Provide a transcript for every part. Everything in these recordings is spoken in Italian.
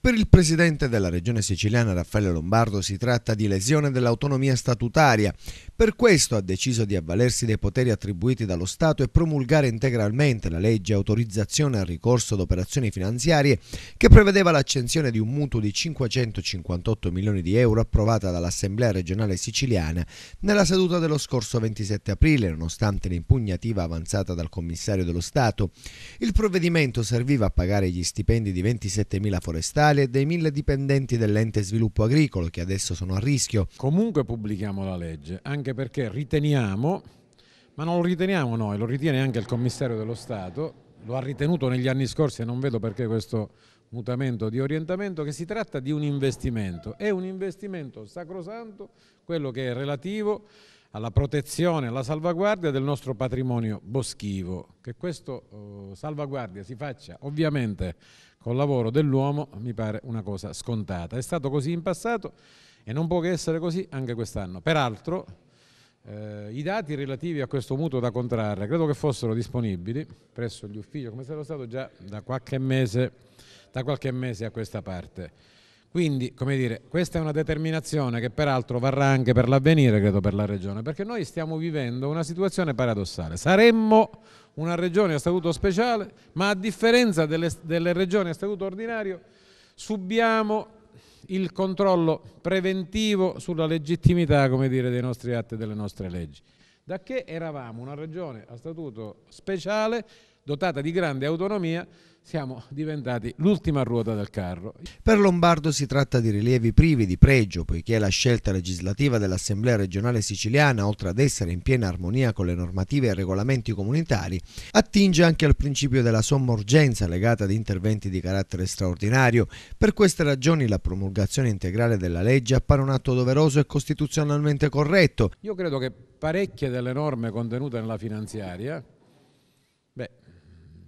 Per il presidente della regione siciliana Raffaele Lombardo si tratta di lesione dell'autonomia statutaria. Per questo ha deciso di avvalersi dei poteri attribuiti dallo Stato e promulgare integralmente la legge autorizzazione al ricorso ad operazioni finanziarie che prevedeva l'accensione di un mutuo di 558 milioni di euro approvata dall'Assemblea regionale siciliana nella seduta dello scorso 27 aprile, nonostante l'impugnativa avanzata dal commissario dello Stato. Il provvedimento serviva a pagare gli stipendi di 27.000 forestali fiscali e dei mille dipendenti dell'ente sviluppo agricolo che adesso sono a rischio. Comunque pubblichiamo la legge, anche perché riteniamo, ma non lo riteniamo noi, lo ritiene anche il commissario dello Stato, lo ha ritenuto negli anni scorsi e non vedo perché questo mutamento di orientamento, che si tratta di un investimento, è un investimento sacrosanto, quello che è relativo alla protezione, alla salvaguardia del nostro patrimonio boschivo. Che questa oh, salvaguardia si faccia ovviamente col lavoro dell'uomo mi pare una cosa scontata. È stato così in passato e non può che essere così anche quest'anno. Peraltro eh, i dati relativi a questo mutuo da contrarre credo che fossero disponibili presso gli uffici, come sarà stato già da qualche mese, da qualche mese a questa parte. Quindi, come dire, questa è una determinazione che peraltro varrà anche per l'avvenire, credo, per la Regione, perché noi stiamo vivendo una situazione paradossale. Saremmo una Regione a statuto speciale, ma a differenza delle, delle Regioni a statuto ordinario, subiamo il controllo preventivo sulla legittimità come dire, dei nostri atti e delle nostre leggi. Da che eravamo una regione a statuto speciale, dotata di grande autonomia, siamo diventati l'ultima ruota del carro. Per Lombardo si tratta di rilievi privi di pregio, poiché la scelta legislativa dell'Assemblea regionale siciliana, oltre ad essere in piena armonia con le normative e regolamenti comunitari, attinge anche al principio della somma urgenza legata ad interventi di carattere straordinario. Per queste ragioni la promulgazione integrale della legge appare un atto doveroso e costituzionalmente corretto. Io credo che parecchie delle norme contenute nella finanziaria,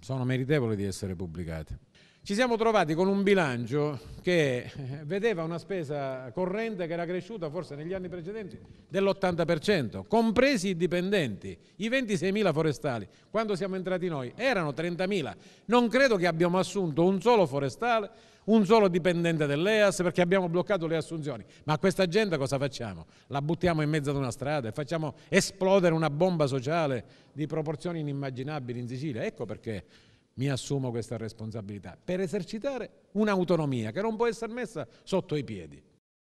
sono meritevoli di essere pubblicate ci siamo trovati con un bilancio che eh, vedeva una spesa corrente che era cresciuta forse negli anni precedenti dell'80%, compresi i dipendenti, i 26.000 forestali. Quando siamo entrati noi erano 30.000. Non credo che abbiamo assunto un solo forestale, un solo dipendente dell'EAS perché abbiamo bloccato le assunzioni. Ma a questa gente cosa facciamo? La buttiamo in mezzo ad una strada e facciamo esplodere una bomba sociale di proporzioni inimmaginabili in Sicilia. Ecco perché mi assumo questa responsabilità, per esercitare un'autonomia che non può essere messa sotto i piedi.